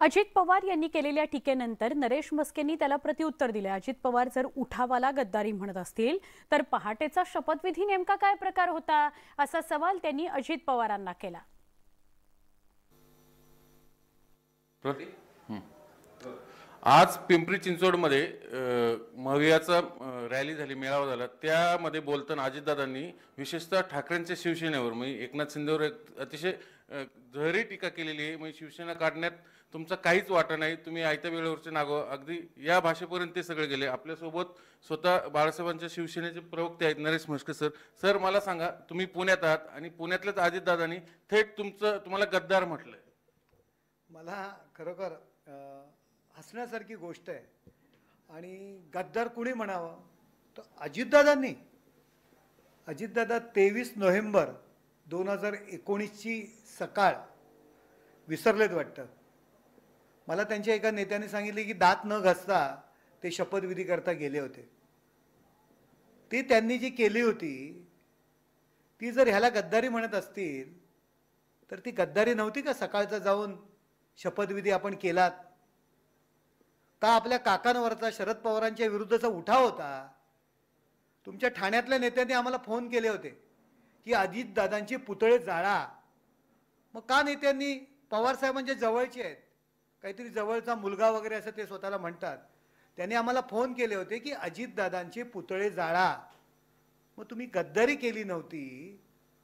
अजित पवार यांनी केलेल्या टीकेनंतर नरेश मस्केंनी त्याला प्रत्युत्तर दिले अजित पवार जर उठावाला गद्दारी म्हणत असतील तर पहाटेचा शपथविधी नेमका काय प्रकार होता असा सवाल त्यांनी अजित पवारांना केला आज पिंपरी चिंचवडमध्ये मवियाचा रॅली झाली मेळावा झाला त्यामध्ये बोलताना अजितदादांनी विशेषतः ठाकरेंच्या शिवसेनेवर म्हणजे एकनाथ शिंदेवर एक अतिशय जहरी टीका केलेली आहे म्हणजे शिवसेना काढण्यात तुमचा काहीच वाटा नाही तुम्ही आयत्या वेळेवरचे नागो अगदी या भाषेपर्यंत ते सगळे गेले आपल्यासोबत स्वतः बाळासाहेबांच्या शिवसेनेचे प्रवक्ते आहेत नरेश म्हस्के सर सर मला सांगा तुम्ही पुण्यात आहात आणि पुण्यातल्याच अजितदादांनी थेट तुमचं तुम्हाला गद्दार म्हटलं मला खरोखर हसण्यासारखी गोष्ट आहे आणि गद्दार कुणी म्हणावं तर अजितदादांनी अजितदादा तेवीस नोव्हेंबर दोन हजार एकोणीसची सकाळ विसरलेत वाटतं मला त्यांच्या एका नेत्याने सांगितले की दात न घासता ते शपथविधी करता गेले होते ती त्यांनी जी केली होती ती जर ह्याला गद्दारी म्हणत असतील तर ती गद्दारी नव्हती का सकाळचा जाऊन शपथविधी आपण केलात का आपल्या काकांवरचा शरद पवारांच्या विरुद्धचा उठाव होता तुमच्या ठाण्यातल्या नेत्यांनी आम्हाला फोन केले होते की अजितदादांचे पुतळे जाळा मग का नेत्यांनी पवारसाहेबांच्या जवळचे आहेत काहीतरी जवळचा मुलगा वगैरे असं ते स्वतःला म्हणतात त्यांनी आम्हाला फोन केले होते की अजितदादांचे पुतळे जाळा मग तुम्ही गद्दारी केली नव्हती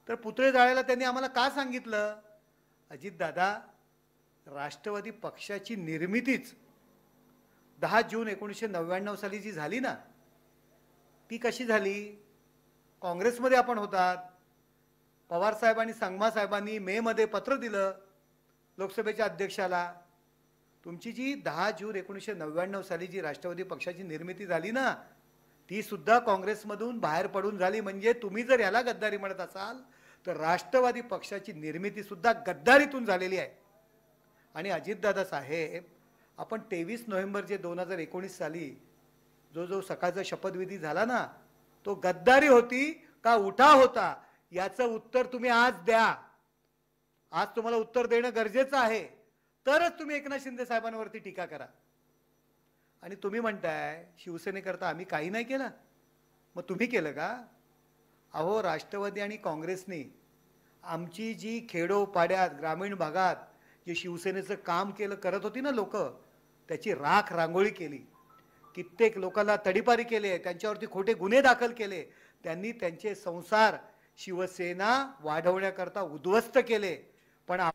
तर पुतळे जाळायला त्यांनी आम्हाला का सांगितलं अजितदादा राष्ट्रवादी पक्षाची निर्मितीच दहा जून एकोणीसशे नव्याण्णव साली जी झाली ना ती कशी झाली काँग्रेसमध्ये आपण होतात पवारसाहेबांनी संगमा साहेबांनी मेमध्ये पत्र दिलं लोकसभेच्या अध्यक्षाला तुमची जी दहा जून एकोणीसशे नव्याण्णव साली जी राष्ट्रवादी पक्षाची निर्मिती झाली ना ती सुद्धा काँग्रेसमधून बाहेर पडून झाली म्हणजे तुम्ही जर याला गद्दारी म्हणत असाल तर राष्ट्रवादी पक्षाची निर्मितीसुद्धा गद्दारीतून झालेली आहे आणि अजितदादा साहेब आपण तेवीस नोव्हेंबर जे दोन हजार एकोणीस साली जो जो सकाळचा शपथविधी झाला ना तो गद्दारी होती का उठा होता याचं उत्तर तुम्ही आज द्या आज तुम्हाला उत्तर देणं गरजेचं आहे तरच तुम्ही एकनाथ शिंदे साहेबांवरती टीका करा आणि तुम्ही म्हणताय शिवसेनेकरता आम्ही काही नाही केलं मग तुम्ही केलं का अहो राष्ट्रवादी आणि काँग्रेसने आमची जी खेडोपाड्यात ग्रामीण भागात जे शिवसेनेचं काम केलं करत होती ना लोकं त्याची राख रांगोळी केली कित्येक लोकांना तडीपारी केले त्यांच्यावरती खोटे गुन्हे दाखल केले त्यांनी त्यांचे संसार शिवसेना वाढवण्याकरता उद्ध्वस्त केले पण